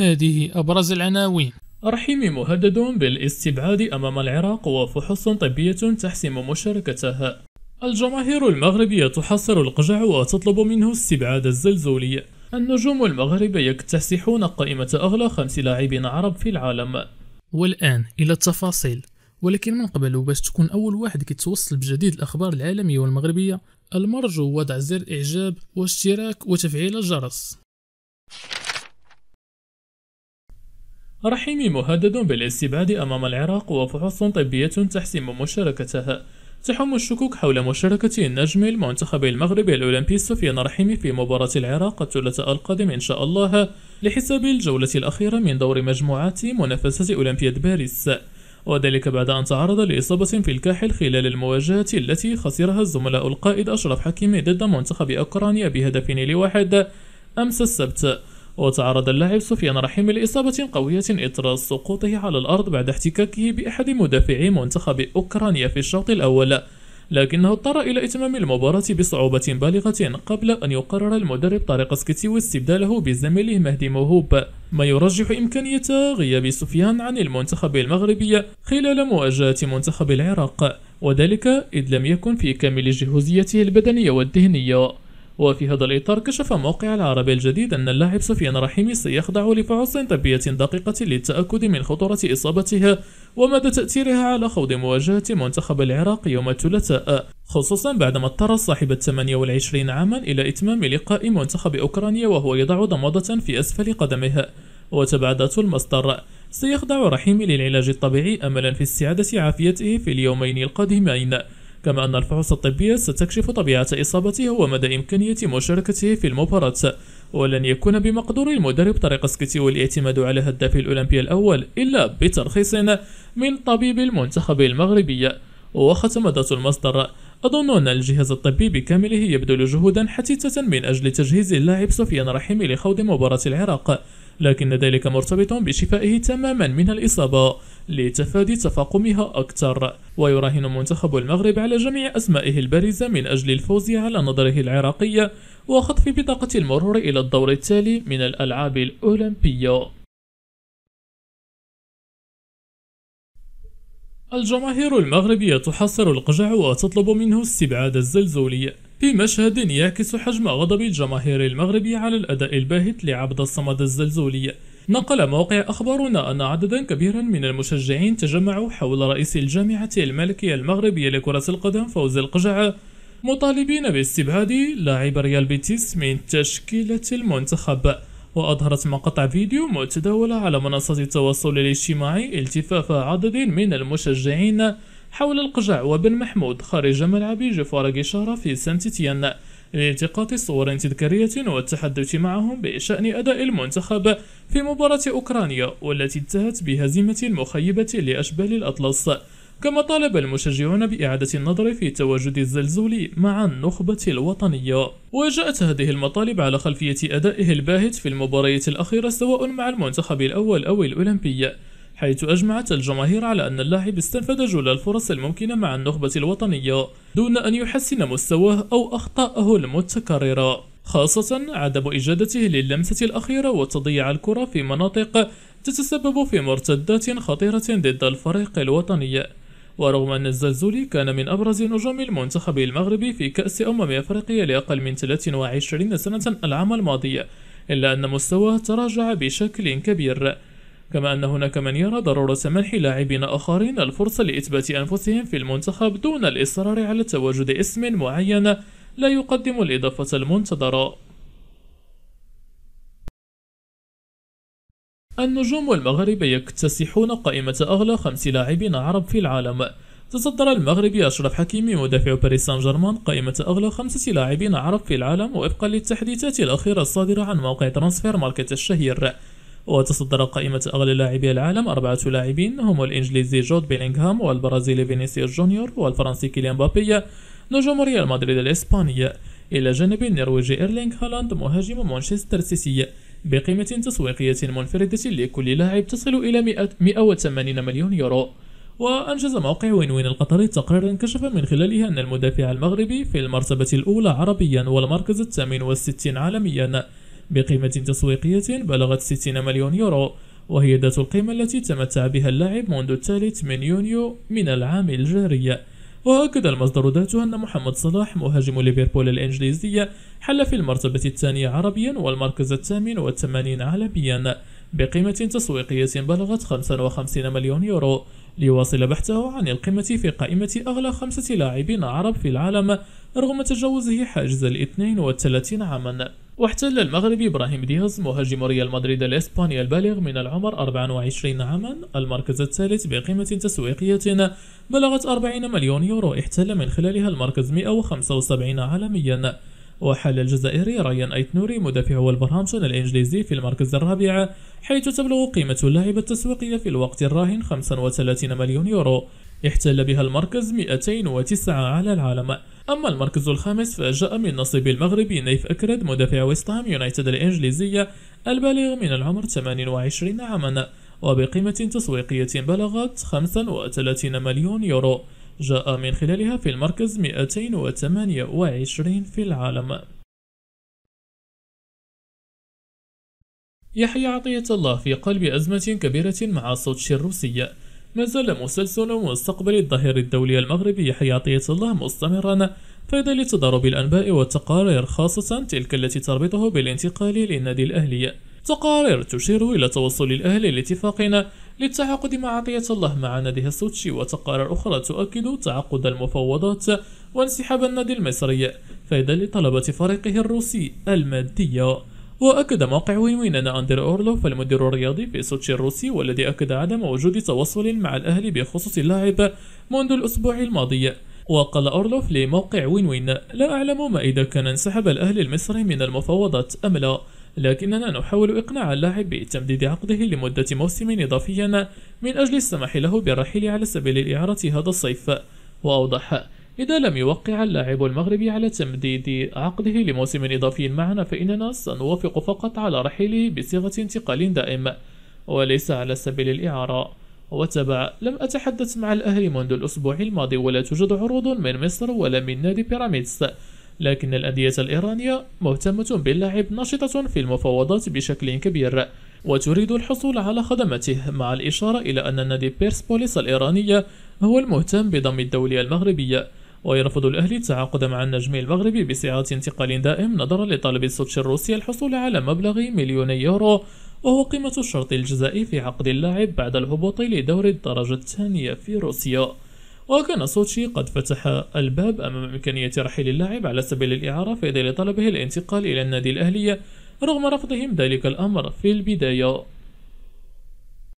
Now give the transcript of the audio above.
هذه أبرز العناوين الرحيم مهدد بالاستبعاد أمام العراق وفحص طبية تحسم مشاركتها الجماهير المغربية تحصر القجع وتطلب منه استبعاد الزلزولي النجوم المغرب يكتسحون قائمة أغلى خمس لاعبين عرب في العالم والآن إلى التفاصيل ولكن من قبل باش تكون أول واحد كيتوصل بجديد الأخبار العالمية والمغربية المرجو وضع زر إعجاب واشتراك وتفعيل الجرس رحيمي مهدد بالاستبعاد أمام العراق وفحوص طبية تحسم مشاركتها تحوم الشكوك حول مشاركة النجم المنتخب المغربي الأولمبي سفيان رحيمي في مباراة العراق الثلاثاء القادم إن شاء الله لحساب الجولة الأخيرة من دور مجموعات منافسة أولمبياد باريس وذلك بعد أن تعرض لإصابة في الكاحل خلال المواجهة التي خسرها الزملاء القائد أشرف حكيمي ضد منتخب أوكرانيا بهدفين لواحد أمس السبت وتعرض اللاعب سفيان رحيم لإصابة قوية إثر سقوطه على الأرض بعد احتكاكه بأحد مدافعي منتخب أوكرانيا في الشوط الأول لكنه اضطر إلى إتمام المباراة بصعوبة بالغة قبل أن يقرر المدرب طارق سكتيو استبداله بزميله مهدي موهوب ما يرجح إمكانية غياب سفيان عن المنتخب المغربي خلال مواجهة منتخب العراق وذلك إذ لم يكن في كامل جهوزيته البدنية والذهنية وفي هذا الإطار كشف موقع العربي الجديد أن اللاعب سفيان رحيمي سيخضع لفحوص طبية دقيقة للتأكد من خطورة إصابتها ومدى تأثيرها على خوض مواجهة منتخب العراق يوم الثلاثاء خصوصا بعدما اضطر صاحب ال 28 عاما إلى إتمام لقاء منتخب أوكرانيا وهو يضع ضمادة في أسفل قدمها وتبعدات المصدر سيخضع رحيمي للعلاج الطبيعي أملا في استعادة عافيته في اليومين القادمين كما أن الفحوص الطبية ستكشف طبيعة إصابته ومدى إمكانية مشاركته في المباراة ولن يكون بمقدور المدرب طريق سكيتيو الاعتماد على هداف الأولمبيا الأول إلا بترخيص من طبيب المنتخب المغربي وختم ذات المصدر أظن أن الجهاز الطبي بكامله يبذل جهودا حتيتة من أجل تجهيز اللاعب سفيان رحيمي لخوض مباراة العراق لكن ذلك مرتبط بشفائه تماما من الإصابة لتفادي تفاقمها أكثر ويراهن منتخب المغرب على جميع أسمائه البارزة من أجل الفوز على نظره العراقية وخطف بطاقة المرور إلى الدور التالي من الألعاب الأولمبية الجماهير المغربية تحصر القجع وتطلب منه استبعاد الزلزولي في مشهد يعكس حجم غضب الجماهير المغربية على الأداء الباهت لعبد الصمد الزلزولي نقل موقع أخبارنا أن عددا كبيرا من المشجعين تجمعوا حول رئيس الجامعة الملكية المغربية لكرة القدم فوز القجعة مطالبين باستبعاد لاعب ريال بيتيس من تشكيلة المنتخب وأظهرت مقاطع فيديو متداولة على منصات التواصل الاجتماعي التفاف عدد من المشجعين حول القجع وبن محمود خارج ملعب جفارق شهرة في سانتيتيان لالتقاط صور تذكارية والتحدث معهم بشأن أداء المنتخب في مباراة أوكرانيا والتي انتهت بهزيمة مخيبة لأشبال الأطلس كما طالب المشجعون بإعادة النظر في تواجد الزلزول مع النخبة الوطنية وجاءت هذه المطالب على خلفية أدائه الباهت في المباريات الأخيرة سواء مع المنتخب الأول أو الأولمبي حيث أجمعت الجماهير على أن اللاعب استنفذ جل الفرص الممكنة مع النخبة الوطنية دون أن يحسن مستواه أو أخطاءه المتكررة خاصة عدم إجادته للمسة الأخيرة وتضييع الكرة في مناطق تتسبب في مرتدات خطيرة ضد الفريق الوطني ورغم أن الزلزولي كان من أبرز نجوم المنتخب المغربي في كأس أمم أفريقيا لأقل من 23 سنة العام الماضي إلا أن مستواه تراجع بشكل كبير كما أن هناك من يرى ضرورة منح لاعبين آخرين الفرصة لإثبات أنفسهم في المنتخب دون الإصرار على تواجد اسم معين لا يقدم الإضافة المنتظرة النجوم المغرب يكتسحون قائمة أغلى خمس لاعبين عرب في العالم تصدر المغربي أشرف حكيمي مدافع باريس سان جيرمان قائمة أغلى خمسة لاعبين عرب في العالم وفقا للتحديثات الأخيرة الصادرة عن موقع ترانسفير ماركت الشهير وتصدر قائمة أغلى لاعبي العالم أربعة لاعبين هم الإنجليزي جود بيلينغهام والبرازيلي فينيسيوس جونيور والفرنسي كيليان بابي نجوم ريال مدريد الإسباني إلى جانب النرويجي إيرلينغ هالاند مهاجم مانشستر سيتي بقيمة تسويقية منفردة لكل لاعب تصل إلى 180 مليون يورو وأنجز موقع وين وين القطري تقريرا كشف من خلاله أن المدافع المغربي في المرتبة الأولى عربيا والمركز الثامن والستين عالميا بقيمة تسويقية بلغت 60 مليون يورو وهي ذات القيمة التي تمتع بها اللاعب منذ الثالث من يونيو من العام الجاري وأكد المصدر ذاته أن محمد صلاح مهاجم ليفربول الإنجليزية حل في المرتبة الثانية عربيا والمركز الثامن والثمانين عالميا بقيمة تسويقية بلغت 55 مليون يورو ليواصل بحثه عن القمة في قائمة أغلى خمسة لاعبين عرب في العالم رغم تجاوزه حاجز الاثنين والثلاثين عاما واحتل المغربي إبراهيم دياز مهاجم ريال مدريد الإسباني البالغ من العمر 24 عاما المركز الثالث بقيمة تسويقية بلغت 40 مليون يورو احتل من خلالها المركز 175 عالميا وحل الجزائري رايان أيتنوري مدافع ولفرهامبتون الإنجليزي في المركز الرابع حيث تبلغ قيمة اللاعب التسويقية في الوقت الراهن 35 مليون يورو احتل بها المركز 209 على العالم أما المركز الخامس فجاء من نصيب المغربي نيف أكرد مدافع ويستهام يونايتد الإنجليزية البالغ من العمر 28 عاما وبقيمة تسويقية بلغت 35 مليون يورو جاء من خلالها في المركز 228 في العالم يحيى عطية الله في قلب أزمة كبيرة مع سوتشي الروسية ما زال مسلسل مستقبل الظهير الدولي المغربي يحيى عطية الله مستمرا في ظل تضارب الأنباء والتقارير خاصة تلك التي تربطه بالانتقال للنادي الأهلي تقارير تشير إلى توصل الأهلي لاتفاق للتعاقد مع عطية الله مع نادي السوتشي وتقارير أخرى تؤكد تعقد المفاوضات وانسحاب النادي المصري فإذا لطلبة فريقه الروسي المادية وأكد موقع وينوين أن أندر أورلوف المدير الرياضي في سوتشي الروسي والذي أكد عدم وجود تواصل مع الأهل بخصوص اللاعب منذ الأسبوع الماضي وقال أورلوف لموقع وينوين لا أعلم ما إذا كان انسحب الأهل المصري من المفاوضات أم لا لكننا نحاول إقناع اللاعب بتمديد عقده لمدة موسم إضافيا من أجل السماح له بالرحيل على سبيل الإعارة هذا الصيف وأوضح إذا لم يوقع اللاعب المغربي على تمديد عقده لموسم إضافي معنا فإننا سنوافق فقط على رحيله بصيغة انتقال دائم وليس على سبيل الإعارة وتبع لم أتحدث مع الأهل منذ الأسبوع الماضي ولا توجد عروض من مصر ولا من نادي بيراميدز لكن الأندية الإيرانية مهتمة باللاعب نشطة في المفاوضات بشكل كبير وتريد الحصول على خدمته مع الإشارة إلى أن نادي بيرسبوليس الإيرانية هو المهتم بضم الدولية المغربية ويرفض الأهلي التعاقد مع النجم المغربي بسعة انتقال دائم نظرا لطلب السوتش الروسي الحصول على مبلغ مليوني يورو وهو قيمة الشرط الجزائي في عقد اللاعب بعد الهبوط لدور الدرجة الثانية في روسيا وكان سوتشي قد فتح الباب أمام إمكانية رحيل اللاعب على سبيل الإعارة في ظل طلبه الانتقال إلى النادي الأهلي رغم رفضهم ذلك الأمر في البداية